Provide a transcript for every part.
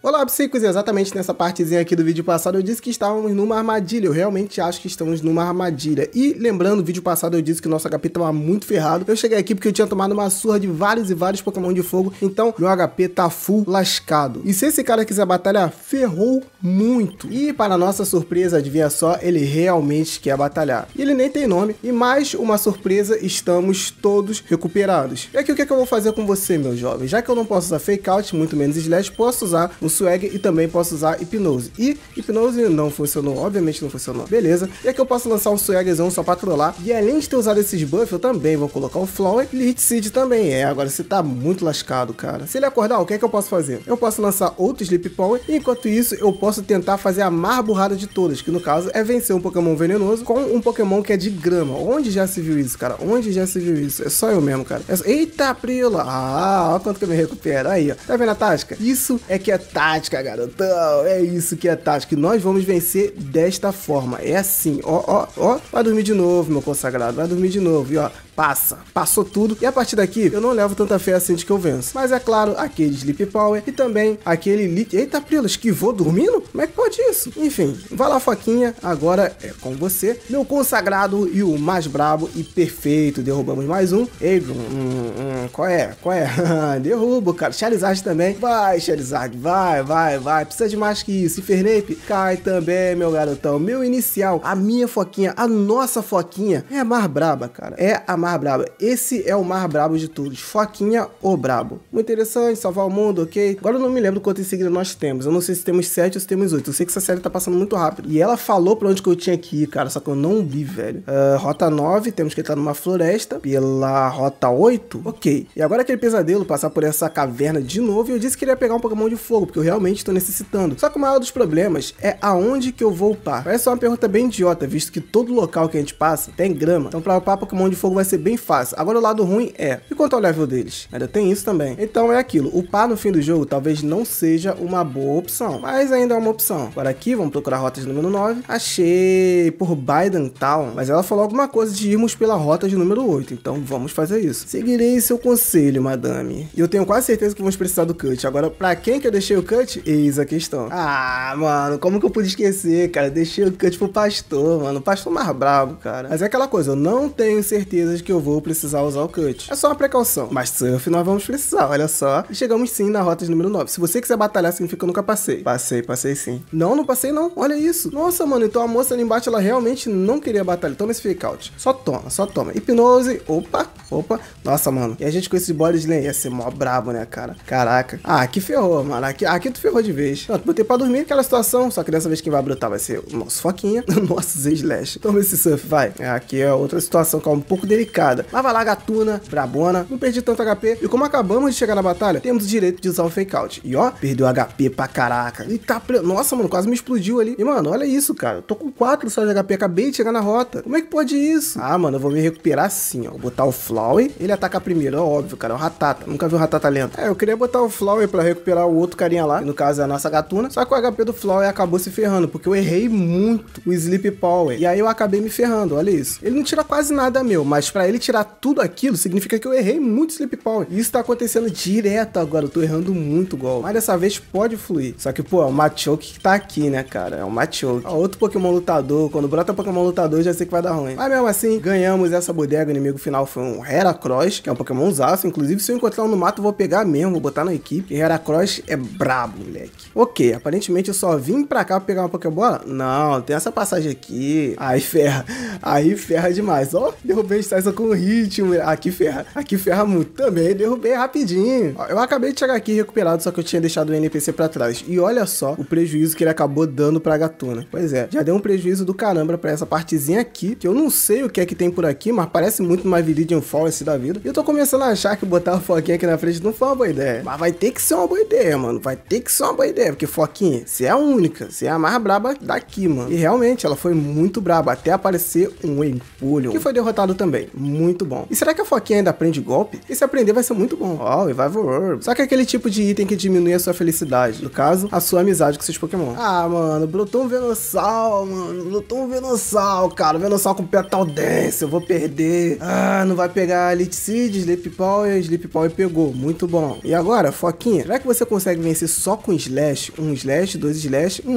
Olá, psicos! Exatamente nessa partezinha aqui do vídeo passado eu disse que estávamos numa armadilha. Eu realmente acho que estamos numa armadilha. E lembrando, no vídeo passado eu disse que o nosso HP estava muito ferrado. Eu cheguei aqui porque eu tinha tomado uma surra de vários e vários Pokémon de fogo. Então, meu HP tá full lascado. E se esse cara quiser batalhar, ferrou muito. E para nossa surpresa, adivinha só, ele realmente quer batalhar. E ele nem tem nome. E mais uma surpresa, estamos todos recuperados. E aqui o que, é que eu vou fazer com você, meu jovem? Já que eu não posso usar Fake Out, muito menos Slash, posso usar o swag e também posso usar hipnose. E hipnose não funcionou, obviamente não funcionou. Beleza. E aqui eu posso lançar um swagzão só pra trollar. E além de ter usado esses buffs, eu também vou colocar o Flower e Hit Seed também. É, agora você tá muito lascado, cara. Se ele acordar, o que é que eu posso fazer? Eu posso lançar outro Sleep Power e enquanto isso eu posso tentar fazer a mais burrada de todas, que no caso é vencer um Pokémon venenoso com um Pokémon que é de grama. Onde já se viu isso, cara? Onde já se viu isso? É só eu mesmo, cara. É só... Eita, Prila! Ah, olha quanto que eu me recupero. Aí, ó. Tá vendo a tática? Isso é que é tática tática, garotão. É isso que é tática. Nós vamos vencer desta forma. É assim. Ó, ó, ó. Vai dormir de novo, meu consagrado. Vai dormir de novo. E ó, passa. Passou tudo. E a partir daqui, eu não levo tanta fé assim de que eu venço. Mas é claro, aquele Sleep Power e também aquele Leak. Eita, Prilo, esquivou dormindo? Como é que pode isso? Enfim, vai lá, Foquinha. Agora é com você. Meu consagrado e o mais brabo e perfeito. Derrubamos mais um. Adrian, hum, hum, hum, qual é? Qual é? Derrubo, cara. Charizard também. Vai, Charizard. Vai, vai, vai. Precisa de mais que isso. Infernape, cai também, meu garotão. Meu inicial, a minha Foquinha, a nossa Foquinha é a mais braba, cara. É a mais Mar Brabo. Esse é o Mar Brabo de todos. Foquinha ou Brabo. Muito interessante, salvar o mundo, ok? Agora eu não me lembro quantos seguidores nós temos. Eu não sei se temos 7 ou se temos 8. Eu sei que essa série tá passando muito rápido. E ela falou pra onde que eu tinha que ir, cara. Só que eu não vi, velho. Uh, rota 9, temos que entrar numa floresta. Pela Rota 8, ok. E agora aquele pesadelo, passar por essa caverna de novo. E eu disse que iria pegar um Pokémon de fogo, porque eu realmente tô necessitando. Só que o maior dos problemas é aonde que eu vou upar. Essa é uma pergunta bem idiota, visto que todo local que a gente passa tem grama. Então pra upar Pokémon de fogo vai ser ser bem fácil. Agora o lado ruim é, e quanto ao level deles? Ainda tem isso também. Então é aquilo, upar no fim do jogo talvez não seja uma boa opção, mas ainda é uma opção. Agora aqui, vamos procurar rotas número 9. Achei por Biden Town, mas ela falou alguma coisa de irmos pela rota de número 8, então vamos fazer isso. Seguirei seu conselho, madame. E eu tenho quase certeza que vamos precisar do cut. Agora, pra quem que eu deixei o cut? Eis a questão. Ah, mano, como que eu pude esquecer, cara? Deixei o cut pro pastor, mano. O pastor mais brabo, cara. Mas é aquela coisa, eu não tenho certeza de que eu vou precisar usar o cut. É só uma precaução. Mas surf nós vamos precisar, olha só. E chegamos sim na rota número 9. Se você quiser batalhar, significa que eu nunca passei. Passei, passei sim. Não, não passei não. Olha isso. Nossa, mano, então a moça ali embaixo, ela realmente não queria batalhar. Toma esse fake out. Só toma, só toma. Hipnose. Opa, opa. Nossa, mano. E a gente com esse body slam ia ser mó brabo, né, cara? Caraca. Ah, aqui ferrou, mano. Aqui, aqui tu ferrou de vez. Pronto, botei pra dormir aquela situação. Só que dessa vez quem vai brotar vai ser o nosso Foquinha. nosso Z-Slash. Toma esse surf, vai. Aqui é outra situação que é um pouco delicada Lava lá, gatuna, brabona. Não perdi tanto HP. E como acabamos de chegar na batalha, temos o direito de usar o fake out. E ó, perdeu HP pra caraca. E tá pre... Nossa, mano, quase me explodiu ali. E mano, olha isso, cara. tô com 4 só de HP. Acabei de chegar na rota. Como é que pode isso? Ah, mano, eu vou me recuperar assim, ó. Vou botar o Flower. Ele ataca primeiro, é óbvio, cara. É ratata. Nunca vi o ratata lento. É, eu queria botar o Flower pra recuperar o outro carinha lá. Que no caso é a nossa gatuna. Só que o HP do Flower acabou se ferrando. Porque eu errei muito o Sleep Power. E aí eu acabei me ferrando. Olha isso. Ele não tira quase nada meu, mas ele tirar tudo aquilo, significa que eu errei muito Sleep Power. E isso tá acontecendo direto agora, eu tô errando muito gol. Mas dessa vez pode fluir. Só que, pô, é o Machoke que tá aqui, né, cara? É o Machoke. outro Pokémon lutador, quando brota Pokémon lutador, já sei que vai dar ruim. Mas mesmo assim, ganhamos essa bodega, o inimigo final foi um Heracross, que é um Pokémon zaço. Inclusive, se eu encontrar um no mato, eu vou pegar mesmo, vou botar na equipe. E Heracross é brabo, moleque. Ok, aparentemente eu só vim pra cá pra pegar uma Pokébola? Não, tem essa passagem aqui. Aí ferra, aí ferra demais. Ó, derrubei o com o ritmo. Aqui ferra, aqui ferra muito. Também derrubei rapidinho. Eu acabei de chegar aqui recuperado, só que eu tinha deixado o NPC pra trás. E olha só o prejuízo que ele acabou dando pra gatuna. Pois é, já deu um prejuízo do caramba pra essa partezinha aqui, que eu não sei o que é que tem por aqui, mas parece muito uma Viridian Forest da vida. E eu tô começando a achar que botar o Foquinha aqui na frente não foi uma boa ideia. Mas vai ter que ser uma boa ideia, mano. Vai ter que ser uma boa ideia, porque Foquinha, você é a única, você é a mais braba daqui, mano. E realmente, ela foi muito braba, até aparecer um Empulho, que foi derrotado também muito bom. E será que a Foquinha ainda aprende golpe? E se aprender vai ser muito bom. Ó, oh, Revival Orb. Só que é aquele tipo de item que diminui a sua felicidade. No caso, a sua amizade com seus Pokémon. Ah, mano, Bluton Venossal, mano. Bluton Venossal, cara. Venossal com Petal Dance, eu vou perder. Ah, não vai pegar Elite Seed, Sleep Power. Sleep Power pegou, muito bom. E agora, Foquinha, será que você consegue vencer só com Slash? Um Slash, dois Slash?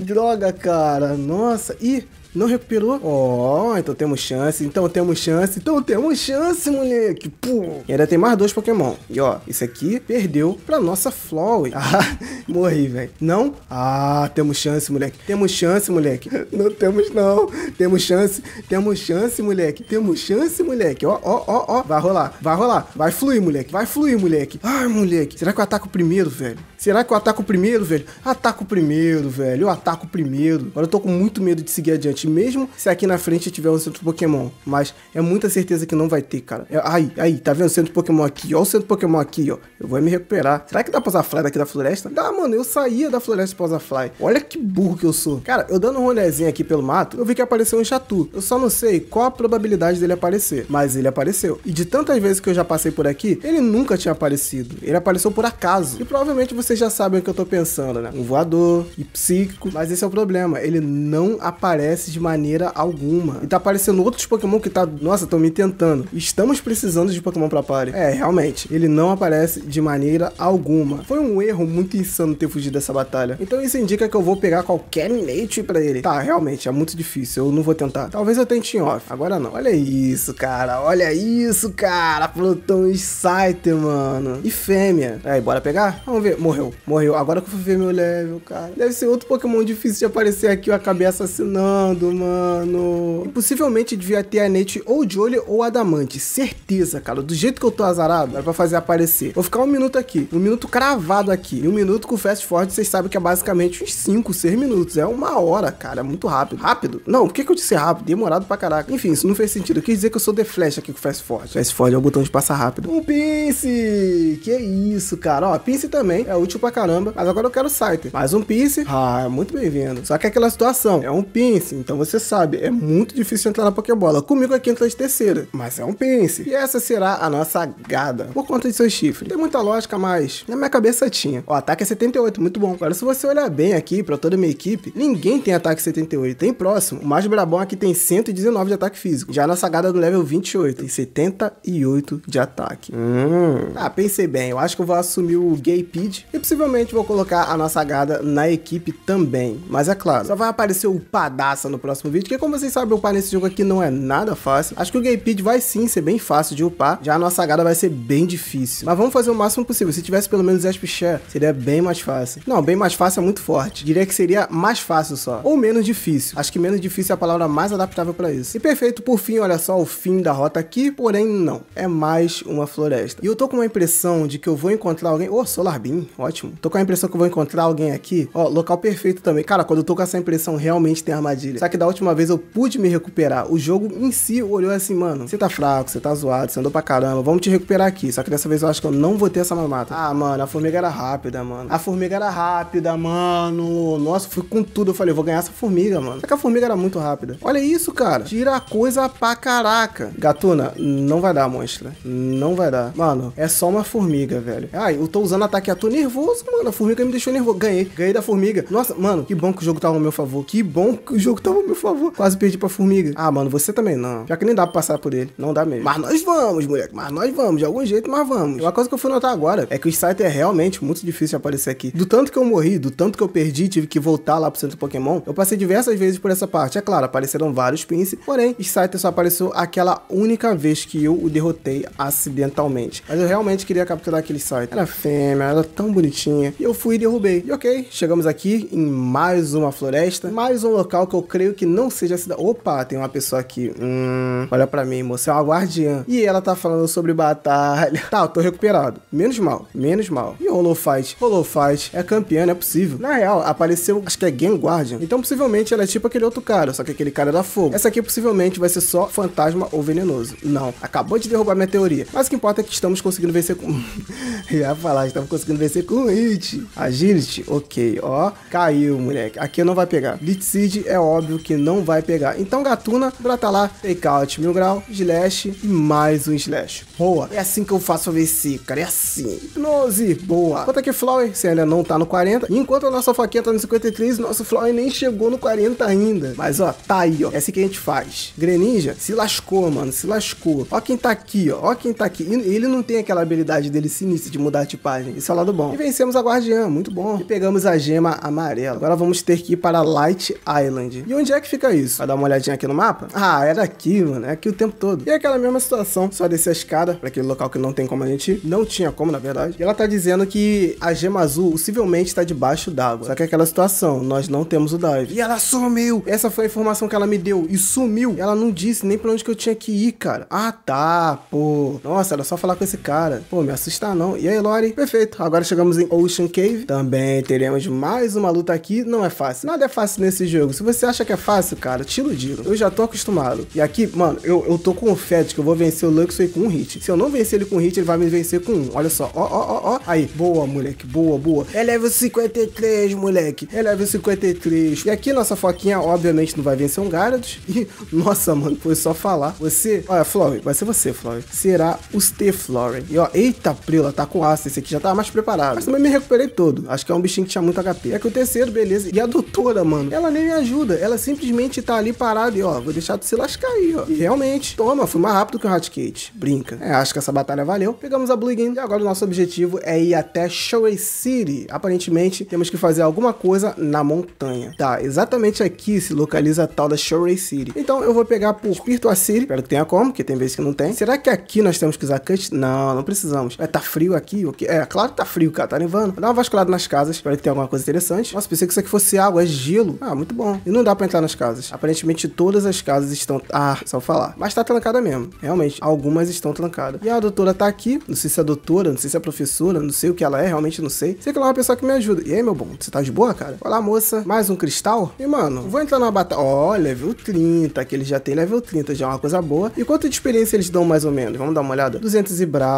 droga, cara. Nossa. Ih, não recuperou? Ó, oh, então temos chance, então temos chance, então temos chance, moleque. Pum. E ainda tem mais dois Pokémon. E ó, isso aqui perdeu pra nossa Flowey. Ah, morri, velho. Não? Ah, temos chance, moleque. Temos chance, moleque. Não temos, não. Temos chance, temos chance, moleque. Temos chance, moleque. Ó, ó, ó, ó. Vai rolar, vai rolar. Vai fluir, moleque. Vai fluir, moleque. Ai, moleque. Será que eu ataco primeiro, velho? Será que eu ataco primeiro, velho? Ataco primeiro, velho. Eu ataco primeiro. Agora eu tô com muito medo de seguir adiante mesmo se aqui na frente tiver um centro Pokémon. Mas é muita certeza que não vai ter, cara. É, aí, aí, tá vendo o centro Pokémon aqui? Ó, o centro Pokémon aqui, ó. Eu vou me recuperar. Será que dá pra usar Fly daqui da floresta? Dá, mano. Eu saía da floresta pra usar Fly. Olha que burro que eu sou. Cara, eu dando um rolezinho aqui pelo mato, eu vi que apareceu um Chatu. Eu só não sei qual a probabilidade dele aparecer. Mas ele apareceu. E de tantas vezes que eu já passei por aqui, ele nunca tinha aparecido. Ele apareceu por acaso. E provavelmente vocês já sabem o que eu tô pensando, né? Um voador e psíquico. Mas esse é o problema. Ele não aparece de maneira alguma. E tá aparecendo outros Pokémon que tá. Nossa, estão me tentando. Estamos precisando de Pokémon pra party. É, realmente. Ele não aparece de maneira alguma. Foi um erro muito insano ter fugido dessa batalha. Então isso indica que eu vou pegar qualquer Minate pra ele. Tá, realmente, é muito difícil. Eu não vou tentar. Talvez eu tente em off. Agora não. Olha isso, cara. Olha isso, cara. Plutão Insight, mano. E fêmea. Aí, bora pegar? Vamos ver. Morreu. Morreu. Agora que eu fui ver meu level, cara. Deve ser outro Pokémon difícil de aparecer aqui. Eu acabei assassinando. Caralho, mano. E possivelmente devia ter a Nate ou Jolly ou Adamante. Certeza, cara. Do jeito que eu tô azarado, era pra fazer aparecer. Vou ficar um minuto aqui. Um minuto cravado aqui. E um minuto com o Fast Forward, vocês sabem que é basicamente uns 5, 6 minutos. É uma hora, cara. É muito rápido. Rápido? Não, por que, que eu disse rápido? Demorado pra caraca. Enfim, isso não fez sentido. Eu quis dizer que eu sou The Flash aqui com o Fast Forward. Fast Forward é o botão de passar rápido. Um Pince! Que isso, cara. Ó, Pince também é útil pra caramba. Mas agora eu quero Scyther. Mais um Pince. Ah, muito bem-vindo. Só que é aquela situação. É um Pince, então então você sabe, é muito difícil entrar na Pokébola. Comigo aqui entra de terceira, mas é um Pense. E essa será a nossa gada, por conta de seus chifres. Tem muita lógica, mas na minha cabeça tinha. O ataque é 78, muito bom. Agora, se você olhar bem aqui pra toda a minha equipe, ninguém tem ataque 78. Tem próximo. O mais brabão aqui tem 119 de ataque físico. Já a nossa gada do level 28 tem 78 de ataque. Hum. Ah, pensei bem. Eu acho que eu vou assumir o Gay Pid e possivelmente vou colocar a nossa gada na equipe também. Mas é claro, só vai aparecer o Padaça no próximo vídeo, que como vocês sabem, upar nesse jogo aqui não é nada fácil. Acho que o Gamepad vai sim ser bem fácil de upar, já a nossa Gada vai ser bem difícil. Mas vamos fazer o máximo possível, se tivesse pelo menos Esp Share, seria bem mais fácil. Não, bem mais fácil é muito forte, diria que seria mais fácil só, ou menos difícil. Acho que menos difícil é a palavra mais adaptável para isso. E perfeito, por fim, olha só o fim da rota aqui, porém não, é mais uma floresta. E eu tô com uma impressão de que eu vou encontrar alguém... Ô, oh, solarbin ótimo. Tô com a impressão que eu vou encontrar alguém aqui, ó, oh, local perfeito também. Cara, quando eu tô com essa impressão, realmente tem armadilha. Só que da última vez eu pude me recuperar. O jogo em si olhou assim, mano, você tá fraco, você tá zoado, você andou pra caramba, vamos te recuperar aqui. Só que dessa vez eu acho que eu não vou ter essa mamata. Ah, mano, a formiga era rápida, mano. A formiga era rápida, mano. Nossa, fui com tudo. Eu falei, eu vou ganhar essa formiga, mano. Só é que a formiga era muito rápida. Olha isso, cara. Tira a coisa pra caraca. Gatuna, não vai dar, monstra. Não vai dar. Mano, é só uma formiga, velho. Ai, eu tô usando ataque. Eu tô nervoso, mano. A formiga me deixou nervoso. Ganhei. Ganhei da formiga. Nossa, mano, que bom que o jogo tava ao meu favor. Que bom que o jogo tava socorro, meu favor. Quase perdi pra formiga. Ah, mano, você também não. Já que nem dá pra passar por ele. Não dá mesmo. Mas nós vamos, moleque. Mas nós vamos. De algum jeito, mas vamos. Uma coisa que eu fui notar agora é que o site é realmente muito difícil de aparecer aqui. Do tanto que eu morri, do tanto que eu perdi, tive que voltar lá pro centro Pokémon, eu passei diversas vezes por essa parte. É claro, apareceram vários pins, porém, o site só apareceu aquela única vez que eu o derrotei acidentalmente. Mas eu realmente queria capturar aquele site. Era fêmea, era tão bonitinha. E eu fui e derrubei. E ok, chegamos aqui em mais uma floresta, mais um local que eu creio que não seja cidade. Opa, tem uma pessoa aqui. Hum, olha para mim, moça, é uma guardiã. E ela tá falando sobre batalha. Tá, eu tô recuperado. Menos mal, menos mal. E rolou Fight? rolou Fight é campeã, não é possível. Na real, apareceu, acho que é Game Guardian. Então, possivelmente, ela é tipo aquele outro cara, só que aquele cara é da fogo. Essa aqui, possivelmente, vai ser só fantasma ou venenoso. Não, acabou de derrubar minha teoria. Mas o que importa é que estamos conseguindo vencer com... Ia falar, estamos conseguindo vencer com Hit. Agility, ok, ó. Caiu, moleque. Aqui não vai pegar. Lit Seed é óbvio óbvio que não vai pegar. Então Gatuna, brota lá, takeout mil grau, slash e mais um slash. Boa. É assim que eu faço a VC, cara. É assim. Hipnose, boa. Conta aqui Flower, você ainda não tá no 40. E enquanto a nossa faquinha tá no 53, nosso Flower nem chegou no 40 ainda. Mas ó, tá aí, ó. É assim que a gente faz. Greninja se lascou, mano. Se lascou. Ó quem tá aqui, ó. Ó quem tá aqui. E ele não tem aquela habilidade dele sinistra de mudar de página. Isso é o lado bom. E vencemos a Guardiã, muito bom. E pegamos a gema amarela. Agora vamos ter que ir para Light Island. E eu onde é que fica isso? Vai dar uma olhadinha aqui no mapa? Ah, era é aqui, mano. É aqui o tempo todo. E é aquela mesma situação, só descer a escada pra aquele local que não tem como a gente ir. Não tinha como, na verdade. E ela tá dizendo que a gema azul possivelmente tá debaixo d'água. Só que é aquela situação, nós não temos o dive. E ela sumiu! Essa foi a informação que ela me deu. E sumiu. Ela não disse nem pra onde que eu tinha que ir, cara. Ah, tá, pô. Nossa, era só falar com esse cara. Pô, me assustar não. E aí, Lori? Perfeito. Agora chegamos em Ocean Cave. Também teremos mais uma luta aqui. Não é fácil. Nada é fácil nesse jogo. Se você acha que que é fácil, cara? Te iludiram. Eu já tô acostumado. E aqui, mano, eu, eu tô de que eu vou vencer o Luxray com um hit. Se eu não vencer ele com um hit, ele vai me vencer com um. Olha só. Ó, ó, ó, ó. Aí. Boa, moleque. Boa, boa. É level 53, moleque. É level 53. E aqui nossa foquinha, obviamente, não vai vencer um Gyarados. E, nossa, mano, foi só falar. Você. Olha, Flory, vai ser você, Flory. Será os T Flory. E ó, eita, Prila, tá com aço. Esse aqui já tava tá mais preparado. Mas também me recuperei todo. Acho que é um bichinho que tinha muito HP. É que o terceiro, beleza. E a doutora, mano, ela nem me ajuda. Ela simplesmente tá ali parado e, ó, vou deixar de se lascar aí, ó. E realmente, toma, fui mais rápido que o Hotkate. Brinca. É, acho que essa batalha valeu. Pegamos a Blue Game e agora o nosso objetivo é ir até Shoei City. Aparentemente, temos que fazer alguma coisa na montanha. Tá, exatamente aqui se localiza a tal da Shoei City. Então eu vou pegar por Spiritual City. Espero que tenha como, porque tem vezes que não tem. Será que aqui nós temos que usar cut? Não, não precisamos. É, tá frio aqui? Okay. É, claro que tá frio, cara. Tá nevando. Vou dar uma vasculada nas casas. Espero que tenha alguma coisa interessante. Nossa, pensei que isso aqui fosse água. É gelo. Ah, muito bom. E não dá pra entrar nas casas. Aparentemente todas as casas estão. Ah, só falar. Mas tá trancada mesmo. Realmente, algumas estão trancadas. E a doutora tá aqui. Não sei se é doutora, não sei se é professora, não sei o que ela é, realmente não sei. Sei que ela é uma pessoa que me ajuda. E aí, meu bom, você tá de boa, cara? Olá, moça. Mais um cristal? E, mano, vou entrar numa batalha. Ó, oh, level 30, que ele já tem level 30, já é uma coisa boa. E quanto de experiência eles dão mais ou menos? Vamos dar uma olhada. 200 e brau.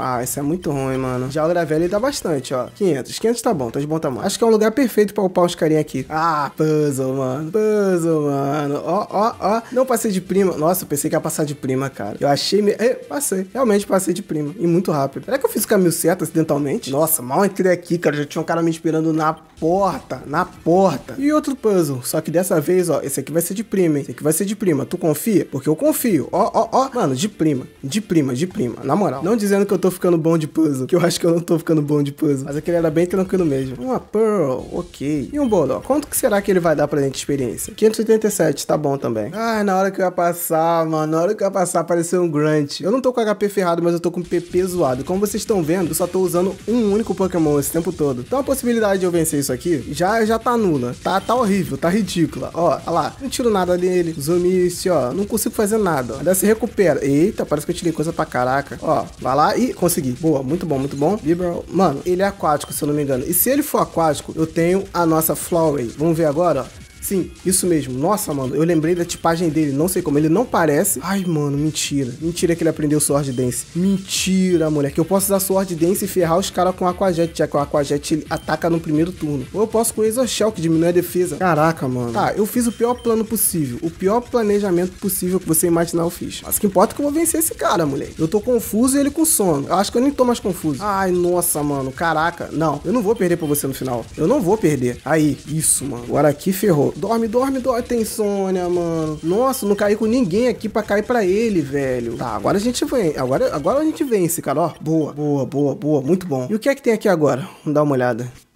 Ah, isso é muito ruim, mano. Já o gravel ele dá bastante, ó. 500. 500 tá bom, tá de bom tamanho. Acho que é um lugar perfeito pra upar os carinha aqui. Ah, puzzle, mano. Puzzle maravilhoso, mano. Ó, ó, ó. Não passei de prima. Nossa, eu pensei que ia passar de prima, cara. Eu achei. Me... Eh, passei. Realmente passei de prima. E muito rápido. Será que eu fiz o caminho certo acidentalmente? Nossa, mal entrei aqui, cara. Já tinha um cara me esperando na porta. Na porta. E outro puzzle. Só que dessa vez, ó, esse aqui vai ser de prima, hein? Esse aqui vai ser de prima. Tu confia? Porque eu confio. Ó, ó, ó. Mano, de prima. De prima, de prima. Na moral. Não dizendo que eu tô ficando bom de puzzle. Que eu acho que eu não tô ficando bom de puzzle. Mas aquele é era bem tranquilo mesmo. Uma Pearl, ok. E um bolo, ó. Quanto que será que ele vai dar pra gente de experiência? 587, tá bom também. Ah, na hora que eu ia passar, mano, na hora que eu ia passar apareceu um Grunt. Eu não tô com HP ferrado, mas eu tô com PP zoado. Como vocês estão vendo, eu só tô usando um único Pokémon esse tempo todo. Então a possibilidade de eu vencer isso aqui já, já tá nula. Tá, tá horrível, tá ridícula. Ó, olha lá. Não tiro nada dele. Zumisse, ó. Não consigo fazer nada. Ainda se recupera. Eita, parece que eu tirei coisa pra caraca. Ó, vai lá e consegui. Boa, muito bom, muito bom. Vibral. Mano, ele é aquático, se eu não me engano. E se ele for aquático, eu tenho a nossa Flowey. Vamos ver agora, ó. Sim, isso mesmo. Nossa, mano, eu lembrei da tipagem dele, não sei como. Ele não parece. Ai, mano, mentira. Mentira que ele aprendeu Sword Dance. Mentira, moleque. Eu posso usar Sword Dance e ferrar os caras com Aquajet, já que o Aquajet ataca no primeiro turno. Ou eu posso com shell que diminui a defesa. Caraca, mano. Tá, eu fiz o pior plano possível. O pior planejamento possível que você imaginar eu fiz. Mas o que importa é que eu vou vencer esse cara, moleque. Eu tô confuso e ele com sono. Eu acho que eu nem tô mais confuso. Ai, nossa, mano. Caraca. Não, eu não vou perder pra você no final. Eu não vou perder. Aí, isso, mano. agora aqui ferrou. Dorme, dorme, dorme. Tem insônia, mano. Nossa, não caí com ninguém aqui pra cair pra ele, velho. Tá, agora a gente vem. Agora, agora a gente vence, cara. Ó, boa, boa, boa, boa. Muito bom. E o que é que tem aqui agora? Vamos dar uma olhada.